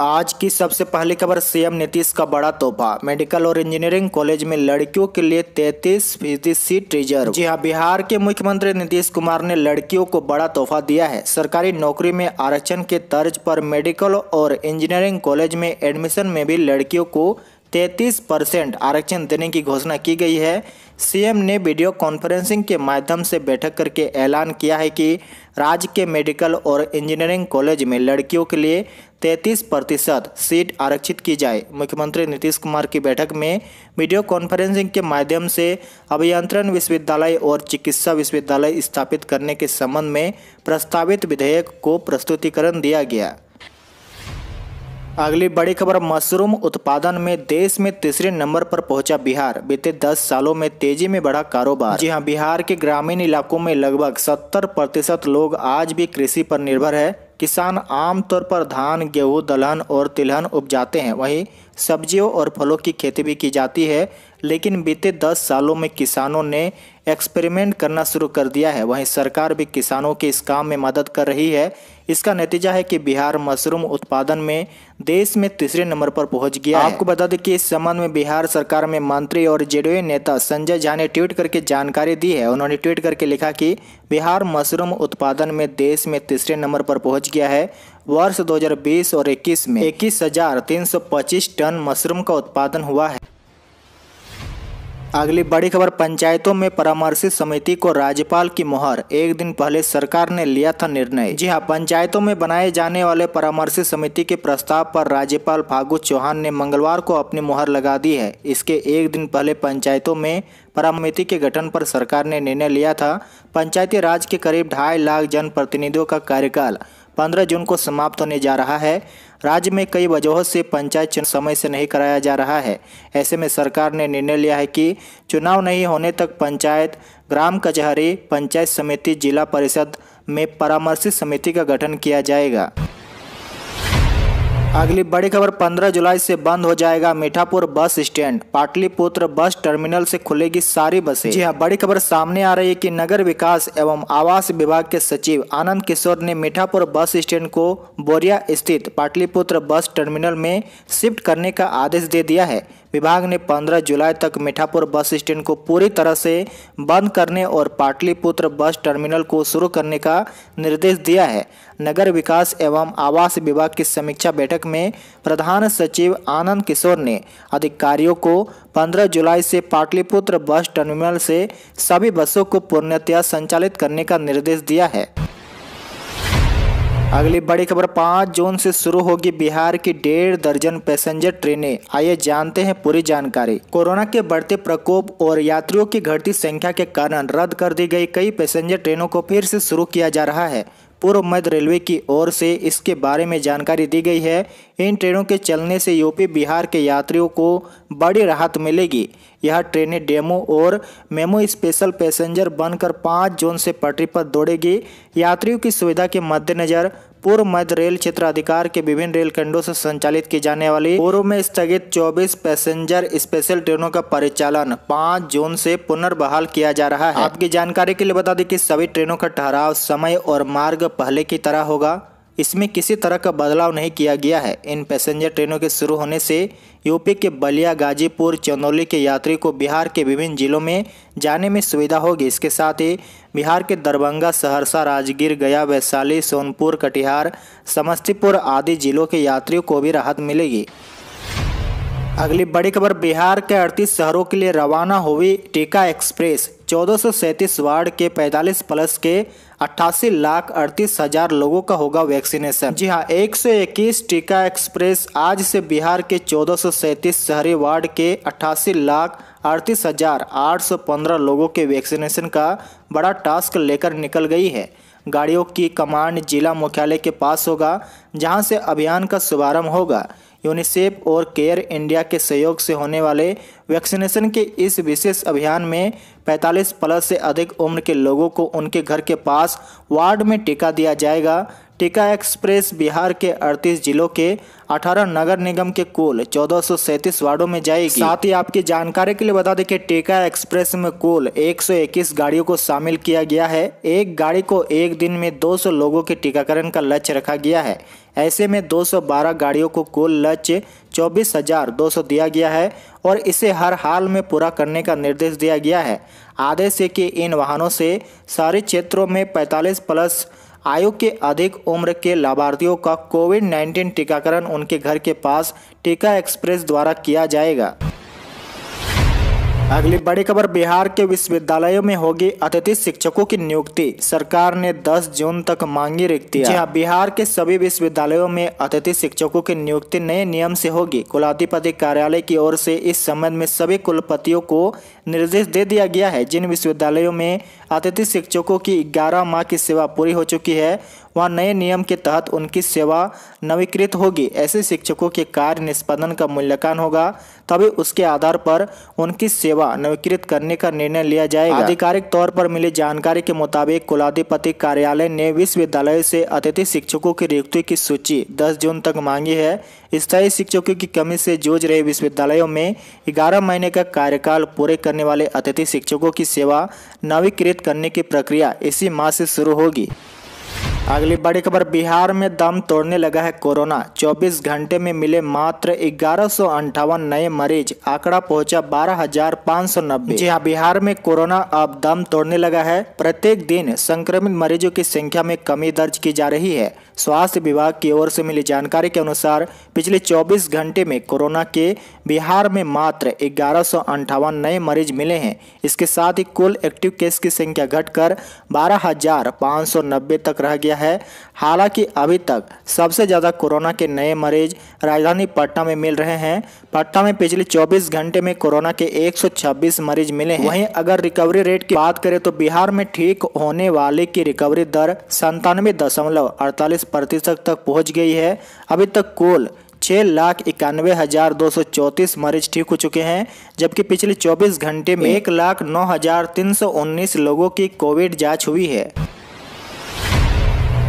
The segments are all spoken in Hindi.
आज की सबसे पहली खबर सीएम नीतीश का बड़ा तोहफा मेडिकल और इंजीनियरिंग कॉलेज में लड़कियों के लिए तैतीस फीसदी सीट रिजर्व जी हाँ बिहार के मुख्यमंत्री नीतीश कुमार ने लड़कियों को बड़ा तोहफा दिया है सरकारी नौकरी में आरक्षण के तर्ज पर मेडिकल और इंजीनियरिंग कॉलेज में एडमिशन में भी लड़कियों को तैतीस परसेंट आरक्षण देने की घोषणा की गई है सीएम ने वीडियो कॉन्फ्रेंसिंग के माध्यम से बैठक करके ऐलान किया है कि राज्य के मेडिकल और इंजीनियरिंग कॉलेज में लड़कियों के लिए तैतीस प्रतिशत सीट आरक्षित की जाए मुख्यमंत्री नीतीश कुमार की बैठक में वीडियो कॉन्फ्रेंसिंग के माध्यम से अभियंत्रण विश्वविद्यालय और चिकित्सा विश्वविद्यालय स्थापित करने के संबंध में प्रस्तावित विधेयक को प्रस्तुतिकरण दिया गया अगली बड़ी खबर मशरूम उत्पादन में देश में तीसरे नंबर पर पहुंचा बिहार बीते 10 सालों में तेजी में बढ़ा कारोबार जी हां बिहार के ग्रामीण इलाकों में लगभग 70 प्रतिशत लोग आज भी कृषि पर निर्भर है किसान आमतौर पर धान गेहूं दलहन और तिलहन उपजाते हैं वहीं सब्जियों और फलों की खेती भी की जाती है लेकिन बीते दस सालों में किसानों ने एक्सपेरिमेंट करना शुरू कर दिया है वहीं सरकार भी किसानों के इस काम में मदद कर रही है इसका नतीजा है कि बिहार मशरूम उत्पादन में देश में तीसरे नंबर पर पहुंच गया आपको बता दें कि इस संबंध में बिहार सरकार में मंत्री और जेडीयू नेता संजय झा ने ट्वीट करके जानकारी दी है उन्होंने ट्वीट करके लिखा कि बिहार मशरूम उत्पादन में देश में तीसरे नंबर पर पहुंच गया है वर्ष 2020 और 21 में इक्कीस टन मशरूम का उत्पादन हुआ है अगली बड़ी खबर पंचायतों में परामर्श समिति को राज्यपाल की मोहर एक दिन पहले सरकार ने लिया था निर्णय जी हां पंचायतों में बनाए जाने वाले परामर्श समिति के प्रस्ताव पर राज्यपाल फागू चौहान ने मंगलवार को अपनी मोहर लगा दी है इसके एक दिन पहले पंचायतों में परामिति के गठन पर सरकार ने निर्णय लिया था पंचायती राज के करीब ढाई लाख जनप्रतिनिधियों का कार्यकाल 15 जून को समाप्त होने जा रहा है राज्य में कई वजहों से पंचायत चुनाव समय से नहीं कराया जा रहा है ऐसे में सरकार ने निर्णय लिया है कि चुनाव नहीं होने तक पंचायत ग्राम कचहरी पंचायत समिति जिला परिषद में परामर्शित समिति का गठन किया जाएगा अगली बड़ी खबर 15 जुलाई से बंद हो जाएगा Mithapur bus stand Pataliputra bus terminal से खुलेगी सारी बसें जी हाँ बड़ी खबर सामने आ रही है कि नगर विकास एवं आवास विभाग के सचिव आनंद किशोर ने मीठापुर बस स्टैंड को बोरिया स्थित पाटलिपुत्र बस टर्मिनल में शिफ्ट करने का आदेश दे दिया है विभाग ने 15 जुलाई तक मीठापुर बस स्टैंड को पूरी तरह से बंद करने और पाटलिपुत्र बस टर्मिनल को शुरू करने का निर्देश दिया है नगर विकास एवं आवास विभाग की समीक्षा बैठक में प्रधान सचिव आनंद किशोर ने अधिकारियों को 15 जुलाई से पाटलिपुत्र बस टर्मिनल से सभी बसों को पूर्णतया संचालित करने का निर्देश दिया है अगली बड़ी खबर पाँच जून से शुरू होगी बिहार की डेढ़ दर्जन पैसेंजर ट्रेनें आइए जानते हैं पूरी जानकारी कोरोना के बढ़ते प्रकोप और यात्रियों की घटती संख्या के कारण रद्द कर दी गई कई पैसेंजर ट्रेनों को फिर से शुरू किया जा रहा है पूर्व मध्य रेलवे की ओर से इसके बारे में जानकारी दी गई है इन ट्रेनों के चलने से यूपी बिहार के यात्रियों को बड़ी राहत मिलेगी यह ट्रेनें डेमो और मेमो स्पेशल पैसेंजर बनकर पाँच जोन से पटरी पर दौड़ेगी यात्रियों की सुविधा के मद्देनज़र पूर्व मध्य रेल क्षेत्र अधिकार के विभिन्न रेलखंडों से संचालित की जाने वाली पूर्व में स्थगित 24 पैसेंजर स्पेशल ट्रेनों का परिचालन 5 जून से पुनर्बहाल किया जा रहा है आपकी जानकारी के लिए बता दें कि सभी ट्रेनों का ठहराव समय और मार्ग पहले की तरह होगा इसमें किसी तरह का बदलाव नहीं किया गया है इन पैसेंजर ट्रेनों के शुरू होने से यूपी के बलिया गाजीपुर चंदौली के यात्री को बिहार के विभिन्न जिलों में जाने में सुविधा होगी इसके साथ ही बिहार के दरभंगा सहरसा राजगीर गया वैशाली सोनपुर कटिहार समस्तीपुर आदि जिलों के यात्रियों को भी राहत मिलेगी अगली बड़ी खबर बिहार के अड़तीस शहरों के लिए रवाना हुई टीका एक्सप्रेस चौदह वार्ड के 45 प्लस के अट्ठासी लाख अड़तीस हजार लोगों का होगा वैक्सीनेशन जी हाँ एक सौ इक्कीस टीका एक्सप्रेस आज से बिहार के चौदह सौ सैंतीस शहरी वार्ड के अट्ठासी लाख अड़तीस हजार आठ सौ पंद्रह लोगों के वैक्सीनेशन का बड़ा टास्क लेकर निकल गई है गाड़ियों की कमांड जिला मुख्यालय के पास होगा जहां से अभियान का शुभारंभ होगा यूनिसेफ और केयर इंडिया के सहयोग से होने वाले वैक्सीनेशन के इस विशेष अभियान में 45 प्लस से अधिक उम्र के लोगों को उनके घर के पास वार्ड में टीका दिया जाएगा टीका एक्सप्रेस बिहार के 38 जिलों के 18 नगर निगम के कुल चौदह वार्डों में जाएगी साथ ही आपकी जानकारी के लिए बता दें कि टीका एक्सप्रेस में कुल 121 गाड़ियों को शामिल किया गया है एक गाड़ी को एक दिन में 200 लोगों के टीकाकरण का लक्ष्य रखा गया है ऐसे में 212 गाड़ियों को कुल लक्ष्य सौ दिया गया है और इसे हर हाल में पूरा करने का निर्देश दिया गया है आदेश है कि इन वाहनों से सारे क्षेत्रों में पैंतालीस प्लस आयोग के अधिक उम्र के लाभार्थियों का कोविड 19 टीकाकरण उनके घर के पास टीका एक्सप्रेस द्वारा किया जाएगा अगली बड़ी खबर बिहार के विश्वविद्यालयों में होगी अतिथि शिक्षकों की नियुक्ति सरकार ने 10 जून तक मांगी रिक्ति जी हाँ। बिहार के सभी विश्वविद्यालयों में अतिथि शिक्षकों की नियुक्ति नए नियम से होगी कुलाधिपति कार्यालय की ओर से इस संबंध में सभी कुलपतियों को निर्देश दे दिया गया है जिन विश्वविद्यालयों में अतिथि शिक्षकों की ग्यारह माह की सेवा पूरी हो चुकी है व नए नियम के तहत उनकी सेवा नवीकृत होगी ऐसे शिक्षकों के कार्य निष्पादन का मूल्यांकन होगा तभी उसके आधार पर उनकी सेवा नवीकृत करने का निर्णय लिया जाएगा आधिकारिक तौर पर मिली जानकारी के मुताबिक कुलाधिपति कार्यालय ने विश्वविद्यालय से अतिथि शिक्षकों की नियुक्ति की सूची दस जून तक मांगी है स्थायी शिक्षकों की कमी से जूझ रहे विश्वविद्यालयों में ग्यारह महीने का कार्यकाल पूरे करने वाले अतिथि शिक्षकों की सेवा नवीकृत करने की प्रक्रिया इसी माह से शुरू होगी अगली बड़ी खबर बिहार में दम तोड़ने लगा है कोरोना 24 घंटे में मिले मात्र ग्यारह नए मरीज आंकड़ा पहुंचा बारह हजार पाँच सौ नब्बे जी हाँ बिहार में कोरोना अब दम तोड़ने लगा है प्रत्येक दिन संक्रमित मरीजों की संख्या में कमी दर्ज की जा रही है स्वास्थ्य विभाग की ओर से मिली जानकारी के अनुसार पिछले 24 घंटे में कोरोना के बिहार में मात्र ग्यारह नए मरीज मिले हैं इसके साथ ही कुल एक्टिव केस की संख्या घटकर बारह तक रह गया गया है हालांकि अभी तक सबसे ज़्यादा कोरोना के नए मरीज राजधानी पटना में मिल रहे हैं पटना में पिछले 24 घंटे में कोरोना के 126 मरीज मिले हैं वहीं अगर रिकवरी रेट की बात करें तो बिहार में ठीक होने वाले की रिकवरी दर संतानवे दशमलव अड़तालीस प्रतिशत तक पहुँच गई है अभी तक कुल छः लाख इक्यानवे हज़ार दो सौ चौंतीस मरीज ठीक हो चुके हैं जबकि पिछले 24 घंटे में एक लाख नौ हज़ार तीन सौ उन्नीस लोगों की कोविड जांच हुई है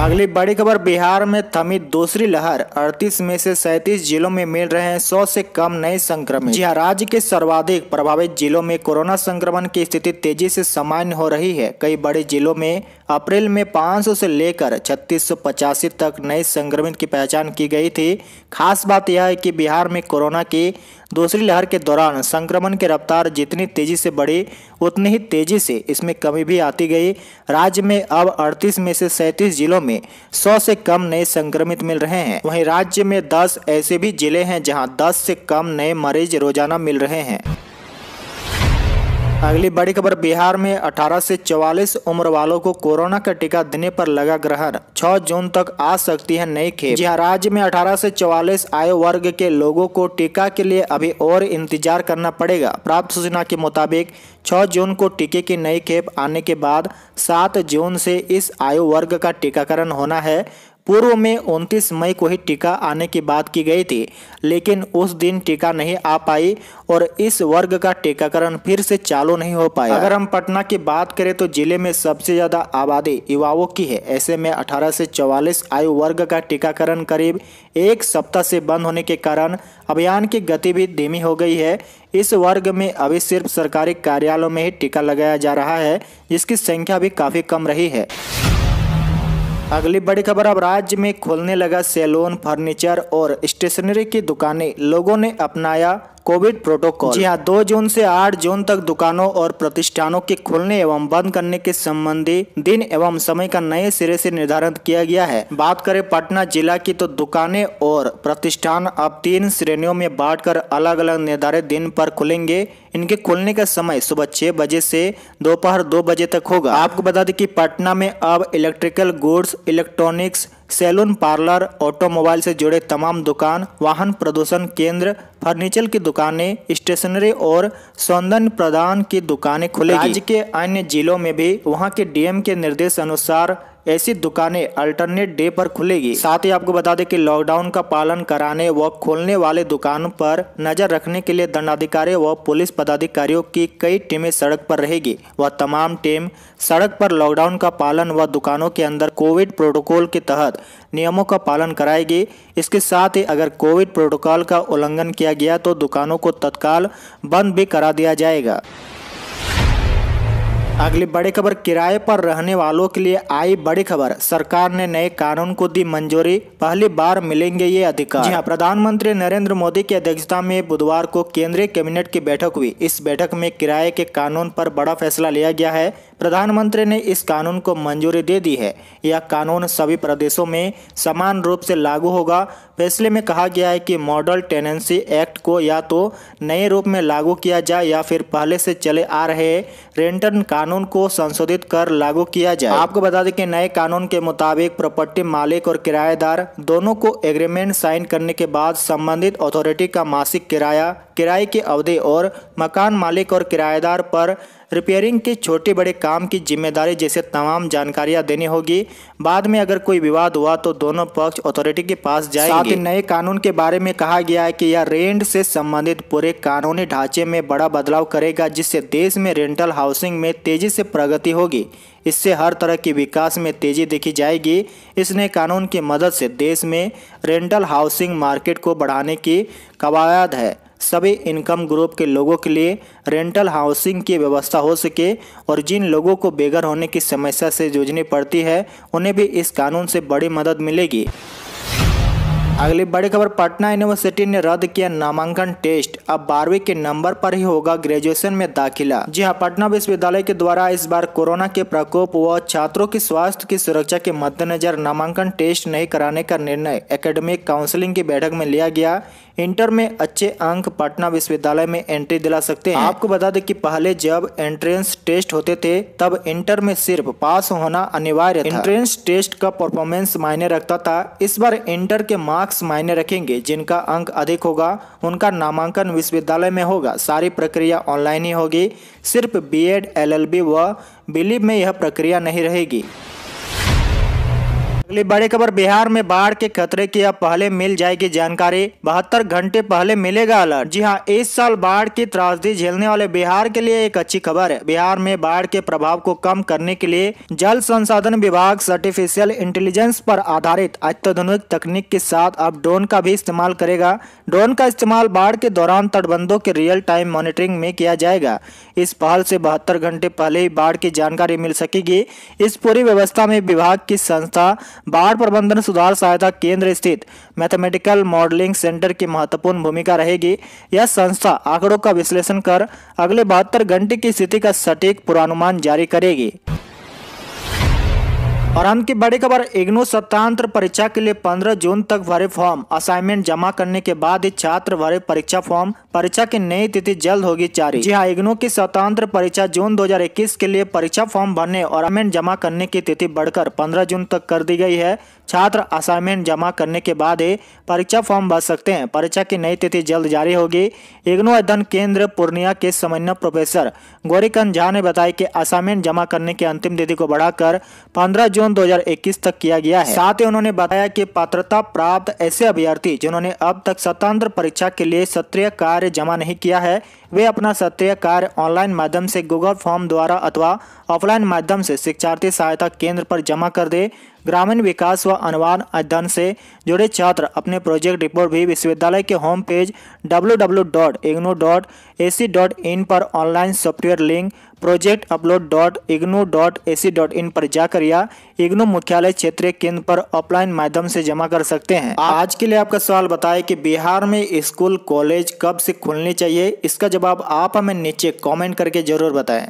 अगली बड़ी खबर बिहार में थमी दूसरी लहर अड़तीस में से 37 जिलों में मिल रहे हैं सौ से कम नए संक्रमित जी हाँ, राज्य के सर्वाधिक प्रभावित जिलों में कोरोना संक्रमण की स्थिति तेजी से सामान्य हो रही है कई बड़े जिलों में अप्रैल में 500 से लेकर छत्तीस तक नए संक्रमित की पहचान की गई थी खास बात यह है कि बिहार में कोरोना की दूसरी लहर के दौरान संक्रमण की रफ्तार जितनी तेजी से बढ़ी उतनी ही तेजी से इसमें कमी भी आती गई राज्य में अब 38 में से सैंतीस जिलों में 100 से कम नए संक्रमित मिल रहे हैं वहीं राज्य में 10 ऐसे भी जिले हैं जहां 10 से कम नए मरीज रोजाना मिल रहे हैं अगली बड़ी खबर बिहार में 18 से 44 उम्र वालों को कोरोना का टीका देने पर लगा ग्रहण 6 जून तक आ सकती है नई खेप जी हाँ, राज्य में 18 से 44 आयु वर्ग के लोगों को टीका के लिए अभी और इंतजार करना पड़ेगा प्राप्त सूचना के मुताबिक 6 जून को टीके की नई खेप आने के बाद 7 जून से इस आयु वर्ग का टीकाकरण होना है पूर्व में उनतीस मई को ही टीका आने की बात की गई थी लेकिन उस दिन टीका नहीं आ पाई और इस वर्ग का टीकाकरण फिर से चालू नहीं हो पाया अगर हम पटना की बात करें तो जिले में सबसे ज्यादा आबादी युवाओं की है ऐसे में 18 से 44 आयु वर्ग का टीकाकरण करीब एक सप्ताह से बंद होने के कारण अभियान की गति भी धीमी हो गई है इस वर्ग में अभी सिर्फ सरकारी कार्यालयों में ही टीका लगाया जा रहा है जिसकी संख्या भी काफ़ी कम रही है अगली बड़ी खबर अब राज्य में खोलने लगा सैलून फर्नीचर और स्टेशनरी की दुकानें लोगों ने अपनाया कोविड प्रोटोकॉल जी हाँ दो जून से आठ जून तक दुकानों और प्रतिष्ठानों के खुलने एवं बंद करने के संबंधी दिन एवं समय का नए सिरे से निर्धारित किया गया है बात करें पटना जिला की तो दुकानें और प्रतिष्ठान अब तीन श्रेणियों में बांटकर अलग अलग निर्धारित दिन पर खुलेंगे इनके खुलने का समय सुबह छह बजे से दोपहर दो बजे तक होगा आपको बता दें कि पटना में अब electrical goods electronics salon parlour automobile से जुड़े तमाम दुकान वाहन प्रदूषण केंद्र फर्नीचर की दुकानें स्टेशनरी और सौंदर्य प्रदान की दुकानें खुलेगी राज्य के अन्य जिलों में भी वहां के डीएम के निर्देश अनुसार ऐसी दुकानें अल्टरनेट डे पर खुलेगी साथ ही आपको बता दें कि लॉकडाउन का पालन कराने व खोलने वाले दुकान पर नजर रखने के लिए दंडाधिकारी व पुलिस पदाधिकारियों की कई टीमें सड़क पर रहेगी व तमाम टीम सड़क पर लॉकडाउन का पालन व दुकानों के अंदर कोविड प्रोटोकॉल के तहत नियमों का पालन कराएगी इसके साथ ही अगर कोविड प्रोटोकॉल का उल्लंघन किया गया तो दुकानों को तत्काल बंद भी करा दिया जाएगा अगली बड़ी खबर किराए पर रहने वालों के लिए आई बड़ी खबर सरकार ने नए कानून को दी मंजूरी पहली बार मिलेंगे ये अधिकार जी हाँ प्रधानमंत्री नरेंद्र मोदी की अध्यक्षता में बुधवार को केंद्रीय कैबिनेट की बैठक हुई इस बैठक में किराए के कानून पर बड़ा फैसला लिया गया है प्रधानमंत्री ने इस कानून को मंजूरी दे दी है यह कानून सभी प्रदेशों में समान रूप से लागू होगा फैसले में कहा गया है कि मॉडल टेनेंसी एक्ट को या तो नए रूप में लागू किया जाए या फिर पहले से चले आ रहे रेंटन कानून को संशोधित कर लागू किया जाए आपको बता दें कि नए कानून के मुताबिक प्रॉपर्टी मालिक और किराएदार दोनों को एग्रीमेंट साइन करने के बाद संबंधित अथॉरिटी का मासिक किराया किराए की अवधि और मकान मालिक और किराएदार पर रिपेयरिंग के छोटे बड़े काम की जिम्मेदारी जैसे तमाम जानकारियां देनी होगी बाद में अगर कोई विवाद हुआ तो दोनों पक्ष अथॉरिटी के पास जाएंगे साथ नए कानून के बारे में कहा गया है कि यह रेंट से संबंधित पूरे कानूनी ढांचे में बड़ा बदलाव करेगा जिससे देश में रेंटल हाउसिंग में तेजी से प्रगति होगी इससे हर तरह के विकास में तेजी देखी जाएगी इस नए कानून की मदद से देश में रेंटल हाउसिंग मार्केट को बढ़ाने की कवायद है सभी इनकम ग्रुप के लोगों के लिए रेंटल हाउसिंग की व्यवस्था हो सके और जिन लोगों को बेघर होने की समस्या से जूझनी पड़ती है उन्हें भी इस कानून से बड़ी मदद मिलेगी अगली बड़ी खबर पटना यूनिवर्सिटी ने रद्द किया नामांकन टेस्ट अब बारहवीं के नंबर पर ही होगा ग्रेजुएशन में दाखिला जी हाँ पटना विश्वविद्यालय के द्वारा इस बार कोरोना के प्रकोप व छात्रों की स्वास्थ्य की सुरक्षा के मद्देनजर नामांकन टेस्ट नहीं कराने का निर्णय एकेडमिक काउंसिलिंग की बैठक में लिया गया इंटर में अच्छे अंक पटना विश्वविद्यालय में एंट्री दिला सकते हैं आपको बता दें कि पहले जब एंट्रेंस टेस्ट होते थे तब इंटर में सिर्फ पास होना अनिवार्य था एंट्रेंस टेस्ट का परफॉर्मेंस मायने रखता था इस बार इंटर के मार्क्स मायने रखेंगे जिनका अंक अधिक होगा उनका नामांकन विश्वविद्यालय में होगा सारी प्रक्रिया ऑनलाइन ही होगी सिर्फ बीएड एलएलबी व बिलीव में यह प्रक्रिया नहीं रहेगी अगली बड़ी खबर बिहार में बाढ़ के खतरे की अब पहले मिल जाएगी जानकारी बहत्तर घंटे पहले मिलेगा अलर्ट जी हाँ इस साल बाढ़ की त्रासदी झेलने वाले बिहार के लिए एक अच्छी खबर है बिहार में बाढ़ के प्रभाव को कम करने के लिए जल संसाधन विभाग सर्टिफिशियल इंटेलिजेंस पर आधारित अत्याधुनिक तकनीक के साथ अब ड्रोन का भी इस्तेमाल करेगा ड्रोन का इस्तेमाल बाढ़ के दौरान तटबंधों के रियल टाइम मॉनिटरिंग में किया जाएगा इस पहल से बहत्तर घंटे पहले ही बाढ़ की जानकारी मिल सकेगी इस पूरी व्यवस्था में विभाग की संस्था बाढ़ प्रबंधन सुधार सहायता केंद्र स्थित मैथमेटिकल मॉडलिंग सेंटर की महत्वपूर्ण भूमिका रहेगी यह संस्था आंकड़ों का विश्लेषण कर अगले बहत्तर घंटे की स्थिति का सटीक पूर्वानुमान जारी करेगी और अंत की बड़ी खबर इग्नू स्वतंत्र परीक्षा के लिए 15 जून तक भरे फॉर्म असाइनमेंट जमा करने के बाद ही छात्र भरे परीक्षा फॉर्म परीक्षा की नई तिथि जल्द होगी जारी जी हाँ इग्नू की स्वतंत्र परीक्षा जून 2021 के लिए परीक्षा फॉर्म भरने और असाइनमेंट जमा करने की तिथि बढ़कर 15 जून तक कर दी गई है छात्र असाइनमेंट जमा करने के बाद ही परीक्षा फॉर्म भर सकते हैं परीक्षा की नई तिथि जल्द जारी होगी इग्नू अध्ययन केंद्र पूर्णिया के समन्वय प्रोफेसर गौरीकंद झा ने बताया की असाइनमेंट जमा करने की अंतिम तिथि को बढ़ाकर पंद्रह जून 2021 तक किया गया है साथ ही उन्होंने बताया कि पात्रता प्राप्त ऐसे अभ्यर्थी जिन्होंने अब तक स्वतंत्र परीक्षा के लिए सत्रीय कार्य जमा नहीं किया है वे अपना सत्रीय कार्य ऑनलाइन माध्यम से गूगल फॉर्म द्वारा अथवा ऑफलाइन माध्यम से शिक्षार्थी सहायता केंद्र पर जमा कर दे ग्रामीण विकास व अनुवाद अध्ययन से जुड़े छात्र अपने प्रोजेक्ट रिपोर्ट भी विश्वविद्यालय के होम पेज डब्ल्यू पर online software link project upload dot IGNOU dot A C dot in पर जाकर या इग्नू मुख्यालय क्षेत्रीय केंद्र पर ऑफलाइन माध्यम से जमा कर सकते हैं आज के लिए आपका सवाल बताए कि बिहार में स्कूल कॉलेज कब से खुलने चाहिए इसका जवाब आप हमें नीचे कमेंट करके ज़रूर बताएं